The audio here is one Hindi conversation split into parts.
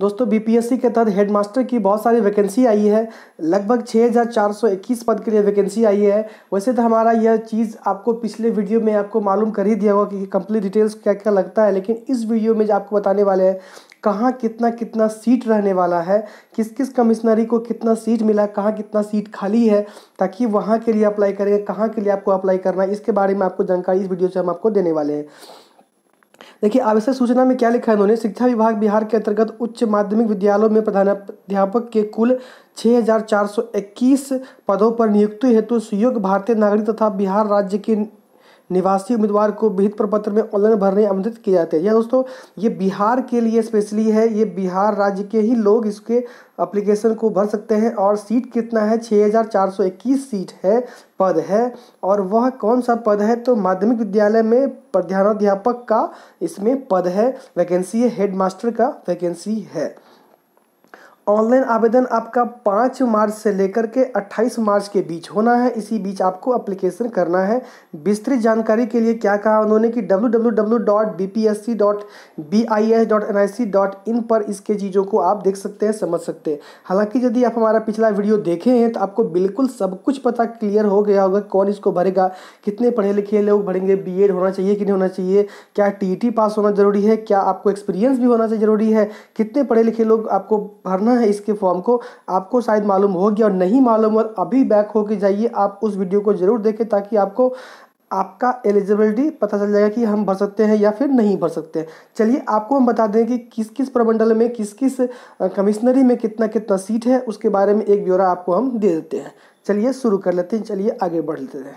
दोस्तों बीपीएससी के तहत हेडमास्टर की बहुत सारी वैकेंसी आई है लगभग 6421 पद के लिए वैकेंसी आई है वैसे तो हमारा यह चीज़ आपको पिछले वीडियो में आपको मालूम कर ही दिया होगा कि कंप्लीट डिटेल्स क्या क्या लगता है लेकिन इस वीडियो में जो आपको बताने वाले हैं कहाँ कितना कितना सीट रहने वाला है किस किस कमिश्नरी को कितना सीट मिला कहाँ कितना सीट खाली है ताकि वहाँ के लिए अप्लाई करें कहाँ के लिए आपको अप्लाई करना है इसके बारे में आपको जानकारी इस वीडियो से हम आपको देने वाले हैं देखिए आवश्यक सूचना में क्या लिखा है उन्होंने शिक्षा विभाग बिहार के अंतर्गत उच्च माध्यमिक विद्यालयों में प्रधानाध्यापक के कुल 6421 पदों पर नियुक्ति हेतु सुयोग सुयोग्य भारतीय नागरिक तथा बिहार राज्य के निवासी उम्मीदवार को विहित प्रपत्र में ऑनलाइन भरने आमंत्रित किए जाते हैं यह दोस्तों ये बिहार के लिए स्पेशली है ये बिहार राज्य के ही लोग इसके अप्लीकेशन को भर सकते हैं और सीट कितना है 6421 सीट है पद है और वह कौन सा पद है तो माध्यमिक विद्यालय में प्रधानाध्यापक का इसमें पद है वैकेंसी है हेड मास्टर का वैकेंसी है ऑनलाइन आवेदन आपका पाँच मार्च से लेकर के अट्ठाईस मार्च के बीच होना है इसी बीच आपको अप्लीकेशन करना है विस्तृत जानकारी के लिए क्या कहा उन्होंने कि www.bpsc.bis.nic.in पर इसके चीज़ों को आप देख सकते हैं समझ सकते हैं हालांकि यदि आप हमारा पिछला वीडियो देखे हैं तो आपको बिल्कुल सब कुछ पता क्लियर हो गया होगा कौन इसको भरेगा कितने पढ़े लिखे लोग भरेंगे बी होना चाहिए कि नहीं होना चाहिए क्या टी पास होना ज़रूरी है क्या आपको एक्सपीरियंस भी होना चाहिए ज़रूरी है कितने पढ़े लिखे लोग आपको भरना है इसके फॉर्म को आपको शायद मालूम हो गया और नहीं मालूम और अभी बैक होके जाइए आप उस वीडियो को जरूर देखें ताकि आपको आपका एलिजिबिलिटी पता चल जाएगा कि हम भर सकते हैं या फिर नहीं भर सकते चलिए आपको हम बता दें कि किस किस प्रमंडल में किस किस कमिश्नरी में कितना कितना सीट है उसके बारे में एक ब्यौरा आपको हम दे देते हैं चलिए शुरू कर लेते हैं चलिए आगे बढ़ लेते हैं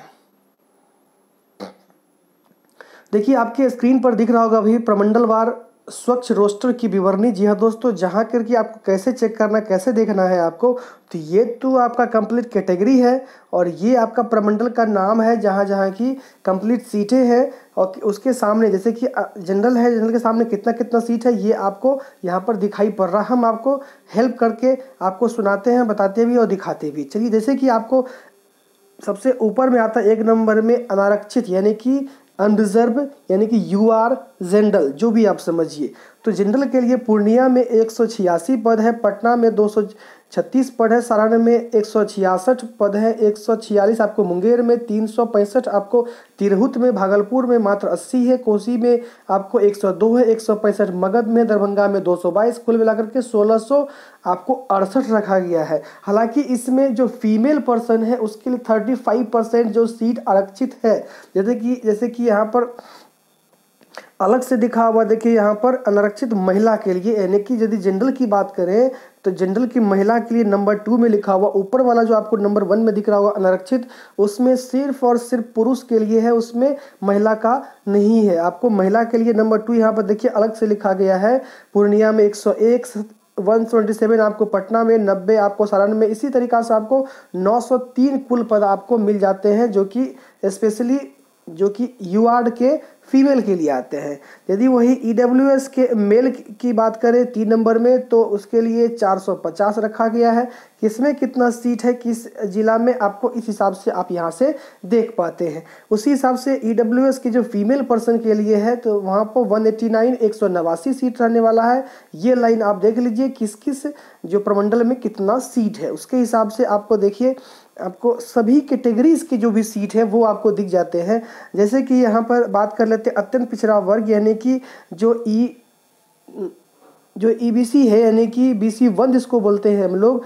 देखिए आपके स्क्रीन पर दिख रहा होगा अभी प्रमंडलवार स्वच्छ रोस्टर की विवरणी जी हाँ दोस्तों जहाँ करके आपको कैसे चेक करना कैसे देखना है आपको तो ये तो आपका कंप्लीट कैटेगरी है और ये आपका प्रमंडल का नाम है जहाँ जहाँ की कंप्लीट सीटें हैं और उसके सामने जैसे कि जनरल है जनरल के सामने कितना कितना सीट है ये आपको यहाँ पर दिखाई पड़ रहा हम आपको हेल्प करके आपको सुनाते हैं बताते भी और दिखाते भी चलिए जैसे कि आपको सबसे ऊपर में आता है एक नंबर में अनारक्षित यानी कि अनरिजर्व यानी कि यू आर जनरल जो भी आप समझिए तो जनरल के लिए पूर्णिया में एक पद है पटना में दो छत्तीस पद है सारण में एक सौ छियासठ पद है एक सौ छियालीस आपको मुंगेर में तीन सौ पैंसठ आपको तिरहुत में भागलपुर में मात्र अस्सी है कोसी में आपको एक सौ दो है एक सौ पैंसठ मगध में दरभंगा में दो सौ बाईस कुल मिलाकर के सोलह सौ आपको अड़सठ रखा गया है हालांकि इसमें जो फीमेल पर्सन है उसके लिए थर्टी फाइव परसेंट जो सीट आरक्षित है जैसे कि जैसे कि यहाँ पर अलग से दिखा हुआ देखिए यहाँ पर अनारक्षित महिला के लिए यानी कि यदि जनरल की बात करें तो जनरल की महिला के लिए नंबर टू में लिखा हुआ ऊपर वाला जो आपको नंबर वन में दिख रहा होगा अनारक्षित उसमें सिर्फ और सिर्फ पुरुष के लिए है उसमें महिला का नहीं है आपको महिला के लिए नंबर टू यहाँ पर देखिए अलग से लिखा गया है पूर्णिया में एक सौ एक वन सेवन आपको पटना में नब्बे आपको सारण में इसी तरीका से आपको नौ सौ तीन कुल पद आपको मिल जाते हैं जो कि स्पेशली जो कि यू के फीमेल के लिए आते हैं यदि वही ई e के मेल की बात करें तीन नंबर में तो उसके लिए 450 रखा गया है किसमें कितना सीट है किस ज़िला में आपको इस हिसाब से आप यहाँ से देख पाते हैं उसी हिसाब से ई e के जो फीमेल पर्सन के लिए है तो वहाँ पर वन एट्टी नाइन एक सौ नवासी सीट रहने वाला है ये लाइन आप देख लीजिए किस किस जो प्रमंडल में कितना सीट है उसके हिसाब से आपको देखिए आपको सभी कैटेगरीज की जो भी सीट है वो आपको दिख जाते हैं जैसे कि यहाँ पर बात कर लेते हैं अत्यंत पिछड़ा वर्ग यानी कि जो ई e, जो ई बी सी है यानी कि बी सी वन जिसको बोलते हैं हम लोग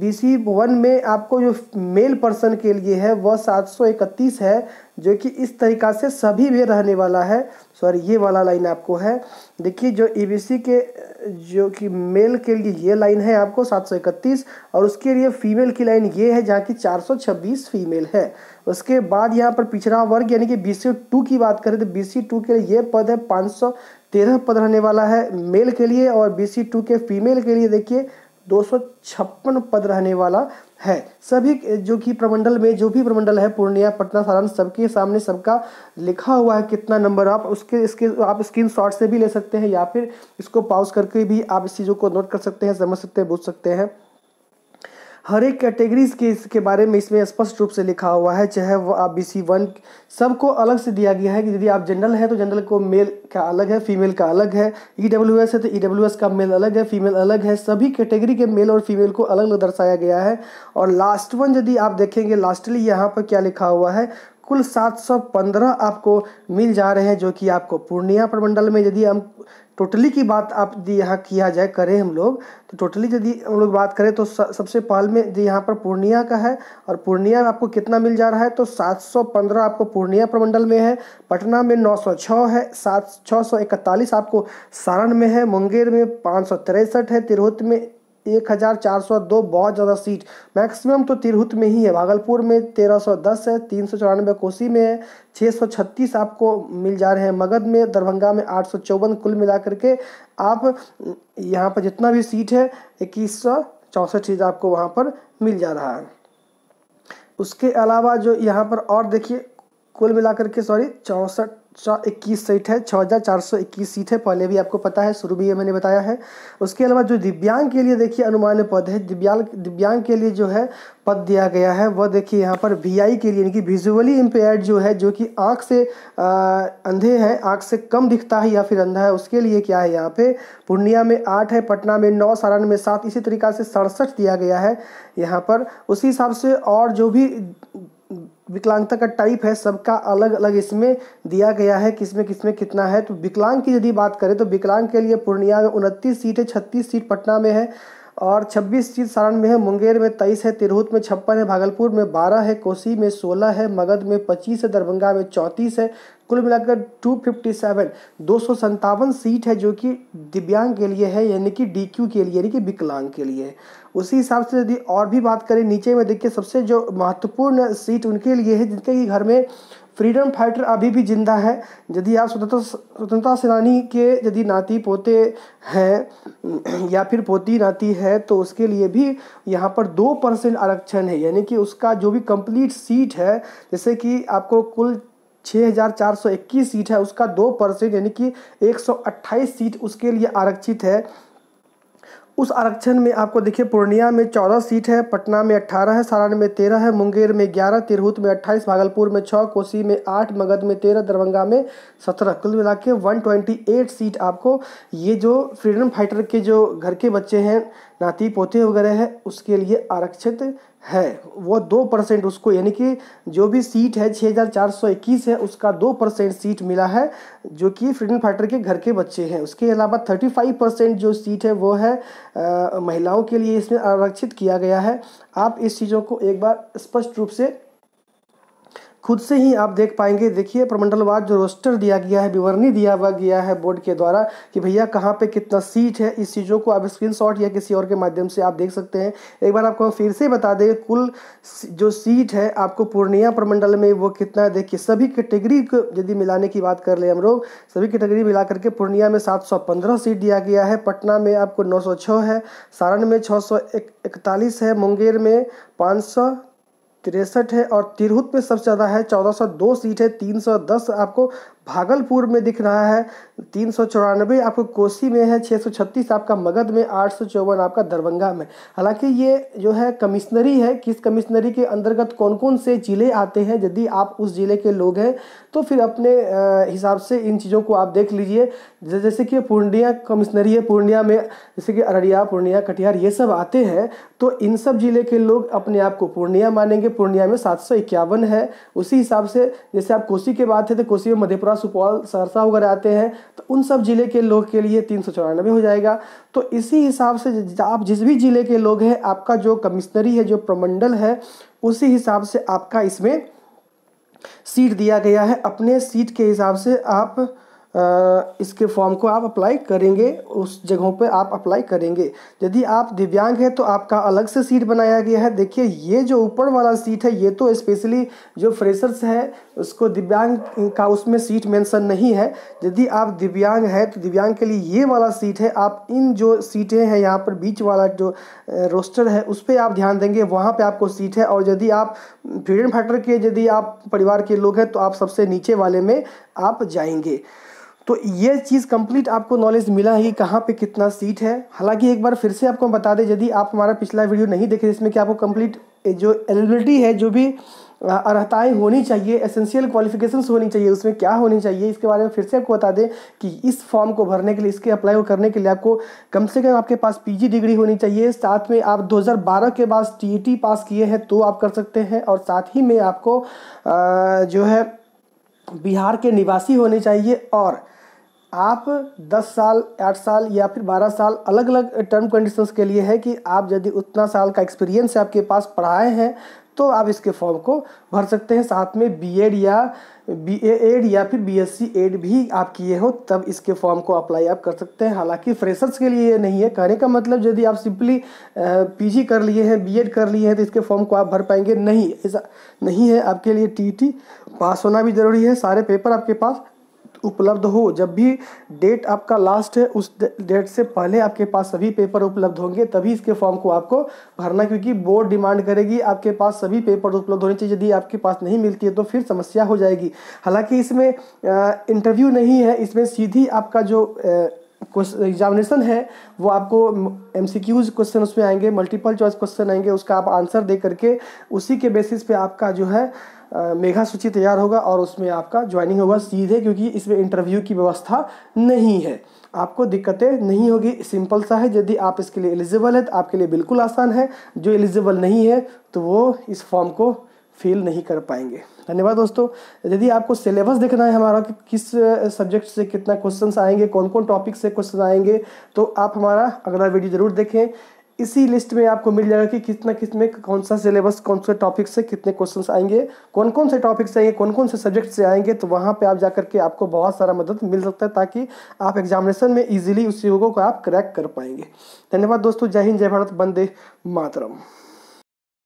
बी सी वन में आपको जो मेल पर्सन के लिए है वह सात सौ इकतीस है जो कि इस तरीका से सभी में रहने वाला है सॉरी ये वाला लाइन आपको है देखिए जो ई बी सी के जो कि मेल के लिए ये लाइन है आपको सात सौ इकतीस और उसके लिए फीमेल की लाइन ये है जहाँ की चार सौ छब्बीस फीमेल है उसके बाद यहाँ पर पिछड़ा वर्ग यानी कि बी सी टू की बात करें तो बी सी टू के लिए ये पद है पाँच सौ तेरह पद रहने वाला है मेल के लिए और बी सी टू के फीमेल के लिए देखिए दो सौ छप्पन पद रहने वाला है सभी जो कि प्रमंडल में जो भी प्रमंडल है पूर्णिया पटना सारण सबके सामने सबका लिखा हुआ है कितना नंबर आप उसके इसके आप स्क्रीन शॉट से भी ले सकते हैं या फिर इसको पॉज करके भी आप इस चीज़ों को नोट कर सकते हैं समझ सकते हैं पूछ सकते हैं हर एक कैटेगरीज के इसके बारे में इसमें स्पष्ट रूप से लिखा हुआ है चाहे वो आप बी सी वन सबको अलग से दिया गया है कि यदि आप जनरल हैं तो जनरल को मेल का अलग है फीमेल का अलग है ई डब्ल्यू एस है तो ई डब्ल्यू एस का मेल अलग है फीमेल अलग है सभी कैटेगरी के मेल और फीमेल को अलग अलग दर्शाया गया है और लास्ट वन यदि आप देखेंगे लास्टली यहाँ पर क्या लिखा हुआ है कुल 715 आपको मिल जा रहे हैं जो कि आपको पूर्णिया प्रमंडल में यदि हम टोटली की बात आप यहाँ किया जाए करें हम लोग तो टोटली यदि हम लोग बात करें तो सबसे पहल में जो यहाँ पर पूर्णिया का है और पूर्णिया में आपको कितना मिल जा रहा है तो 715 आपको पूर्णिया प्रमंडल में है पटना में 906 है सात छः आपको सारण में है मुंगेर में पाँच है तिरहुत में एक हज़ार चार सौ दो बहुत ज़्यादा सीट मैक्सिमम तो तिरहुत में ही है भागलपुर में तेरह सौ दस है तीन सौ चौरानवे कोसी में है छः सौ छत्तीस आपको मिल जा रहे हैं मगध में दरभंगा में आठ सौ चौवन कुल मिला करके आप यहाँ पर जितना भी सीट है इक्कीस सौ चौंसठ सीट आपको वहाँ पर मिल जा रहा है उसके अलावा जो यहाँ पर और देखिए कुल मिलाकर के सॉरी चौंसठ सौ इक्कीस सीट है छः हज़ार चार सौ इक्कीस सीट है पहले भी आपको पता है शुरू भी ये मैंने बताया है उसके अलावा जो दिव्यांग के लिए देखिए अनुमान पद है दिव्यांग दिव्यांग के लिए जो है पद दिया गया है वह देखिए यहाँ पर वीआई के लिए यानी कि विजुअली इम्पेयर्ड जो है जो कि आँख से आ, अंधे हैं आँख से कम दिखता है या फिर अंधा है उसके लिए क्या है यहाँ पर पूर्णिया में आठ है पटना में नौ सारण में सात इसी तरीका से सड़सठ दिया गया है यहाँ पर उसी हिसाब से और जो भी विकलांगता का टाइप है सबका अलग अलग इसमें दिया गया है किसमें किसमें कितना है तो विकलांग की यदि बात करें तो विकलांग के लिए पूर्णिया में उनतीस सीट है छत्तीस सीट पटना में है और 26 चीज सारण में है मुंगेर में 23 है तिरहुत में छप्पन है भागलपुर में 12 है कोसी में 16 है मगध में 25 है दरभंगा में 34 है कुल मिलाकर 257 दो सीट है जो कि दिव्यांग के लिए है यानी कि डीक्यू के लिए यानी कि विकलांग के लिए उसी हिसाब से यदि और भी बात करें नीचे में देखिए सबसे जो महत्वपूर्ण सीट उनके लिए है जिनके घर में फ्रीडम फाइटर अभी भी जिंदा है यदि आप स्वतंत्र स्वतंत्रता सेनानी के यदि नाती पोते हैं या फिर पोती नाती है तो उसके लिए भी यहाँ पर दो परसेंट आरक्षण है यानी कि उसका जो भी कंप्लीट सीट है जैसे कि आपको कुल 6,421 सीट है उसका दो परसेंट यानी कि 128 सीट उसके लिए आरक्षित है उस आरक्षण में आपको देखिए पूर्णिया में चौदह सीट है पटना में अट्ठारह है सारण में तेरह है मुंगेर में ग्यारह तिरहुत में अट्ठाईस भागलपुर में छः कोसी में आठ मगध में तेरह दरभंगा में सत्रह कुल मिला के वन ट्वेंटी एट सीट आपको ये जो फ्रीडम फाइटर के जो घर के बच्चे हैं नाती पोते वगैरह हैं उसके लिए आरक्षित है वो दो परसेंट उसको यानी कि जो भी सीट है छः हज़ार चार सौ इक्कीस है उसका दो परसेंट सीट मिला है जो कि फ्रीडम फाइटर के घर के बच्चे हैं उसके अलावा थर्टी फाइव परसेंट जो सीट है वो है आ, महिलाओं के लिए इसमें आरक्षित किया गया है आप इस चीज़ों को एक बार स्पष्ट रूप से खुद से ही आप देख पाएंगे देखिए प्रमंडलवार जो रोस्टर दिया गया है विवरणी दिया हुआ गया है बोर्ड के द्वारा कि भैया कहाँ पे कितना सीट है इस चीज़ों को आप स्क्रीनशॉट या किसी और के माध्यम से आप देख सकते हैं एक बार आपको हम फिर से बता दें कुल जो सीट है आपको पूर्णिया प्रमंडल में वो कितना है देखिए सभी कैटेगरी को यदि मिलाने की बात कर ले हम लोग सभी कैटेगरी मिला करके पूर्णिया में सात सीट दिया गया है पटना में आपको नौ है सारण में छः है मुंगेर में पाँच तिरसठ है और तिरहुत पे सबसे ज़्यादा है 1402 सीट है 310 आपको भागलपुर में दिख रहा है तीन सौ चौरानवे आपको कोसी में है छः सौ छत्तीस आपका मगध में आठ सौ चौवन आपका दरभंगा में हालांकि ये जो है कमिश्नरी है किस कमिश्नरी के अंतर्गत कौन कौन से ज़िले आते हैं यदि आप उस ज़िले के लोग हैं तो फिर अपने हिसाब से इन चीज़ों को आप देख लीजिए जैसे कि पूर्णिया कमिश्नरी है पूर्णिया में जैसे कि अररिया पूर्णिया कटिहार ये सब आते हैं तो इन सब ज़िले के लोग अपने आप को पूर्णिया मानेंगे पूर्णिया में सात सौ इक्यावन है उसी हिसाब से जैसे आप कोसी के बात है तो कोसी में मधेपुरा गुना सुपौल सहरसा वगैरह आते हैं तो उन सब ज़िले के लोग के लिए तीन सौ हो जाएगा तो इसी हिसाब से आप जिस भी ज़िले के लोग हैं आपका जो कमिश्नरी है जो प्रमंडल है उसी हिसाब से आपका इसमें सीट दिया गया है अपने सीट के हिसाब से आप इसके फॉर्म को आप अप्लाई करेंगे उस जगहों पर आप अप्लाई करेंगे यदि आप दिव्यांग हैं तो आपका अलग से सीट बनाया गया है देखिए ये जो ऊपर वाला सीट है ये तो स्पेशली जो फ्रेशर्स है उसको दिव्यांग का उसमें सीट मेंशन नहीं है यदि आप दिव्यांग हैं तो दिव्यांग के लिए ये वाला सीट है आप इन जो सीटें हैं यहाँ पर बीच वाला जो रोस्टर है उस पर आप ध्यान देंगे वहाँ पर आपको सीट है और यदि आप फ्रीडम फाइटर के यदि आप परिवार के लोग हैं तो आप सबसे नीचे वाले में आप जाएंगे तो ये चीज़ कंप्लीट आपको नॉलेज मिला है कि कहाँ पे कितना सीट है हालांकि एक बार फिर से आपको बता दें यदि आप हमारा पिछला वीडियो नहीं देखे जिसमें कि आपको कंप्लीट जो एलिजिबिलिटी है जो भी अर्हताएँ होनी चाहिए एसेंशियल क्वालिफिकेशन होनी चाहिए उसमें क्या होनी चाहिए इसके बारे में फिर से आपको बता दें कि इस फॉर्म को भरने के लिए इसके अप्लाई करने के लिए आपको कम से कम आपके पास पीजी डिग्री होनी चाहिए साथ में आप 2012 के बाद टी पास e किए हैं तो आप कर सकते हैं और साथ ही में आपको जो है बिहार के निवासी होने चाहिए और आप 10 साल 8 साल या फिर 12 साल अलग अलग टर्म कंडीशंस के लिए है कि आप यदि उतना साल का एक्सपीरियंस आपके पास पढ़ाए हैं तो आप इसके फॉर्म को भर सकते हैं साथ में बीएड या बी एड या फिर बीएससी एड भी आप किए हो तब इसके फॉर्म को अप्लाई आप कर सकते हैं हालांकि फ्रेशर्स के लिए ये नहीं है कहने का मतलब यदि आप सिंपली पीजी कर लिए हैं बीएड कर लिए हैं तो इसके फॉर्म को आप भर पाएंगे नहीं ऐसा नहीं है आपके लिए टीटी e पास होना भी ज़रूरी है सारे पेपर आपके पास उपलब्ध हो जब भी डेट आपका लास्ट है उस डेट से पहले आपके पास सभी पेपर उपलब्ध होंगे तभी इसके फॉर्म को आपको भरना क्योंकि बोर्ड डिमांड करेगी आपके पास सभी पेपर उपलब्ध होने चाहिए यदि आपके पास नहीं मिलती है तो फिर समस्या हो जाएगी हालांकि इसमें इंटरव्यू नहीं है इसमें सीधी आपका जो एग्जामिनेशन है वो आपको एम सी क्यूज क्वेश्चन उसमें आएंगे मल्टीपल चॉइस क्वेश्चन आएंगे उसका आप आंसर दे करके उसी के बेसिस पे आपका जो है मेघा सूची तैयार होगा और उसमें आपका ज्वाइनिंग होगा सीधे क्योंकि इसमें इंटरव्यू की व्यवस्था नहीं है आपको दिक्कतें नहीं होगी सिंपल सा है यदि आप इसके लिए एलिजिबल है तो आपके लिए बिल्कुल आसान है जो एलिजिबल नहीं है तो वो इस फॉर्म को फेल नहीं कर पाएंगे धन्यवाद दोस्तों यदि आपको सिलेबस देखना है हमारा कि किस सब्जेक्ट से कितना क्वेश्चन आएंगे कौन कौन टॉपिक से क्वेश्चन आएंगे तो आप हमारा अगला वीडियो ज़रूर देखें इसी लिस्ट में आपको मिल जाएगा कि कितना किस में कौन सा सिलेबस कौन से टॉपिक से कितने क्वेश्चंस आएंगे कौन कौन से टॉपिक से आएंगे कौन कौन से सब्जेक्ट से आएंगे तो वहाँ पे आप जा करके आपको बहुत सारा मदद मिल सकता है ताकि आप एग्जामिनेशन में इजीली उस योगों को आप क्रैक कर पाएंगे धन्यवाद दोस्तों जय हिंद जय भारत बंदे मातरम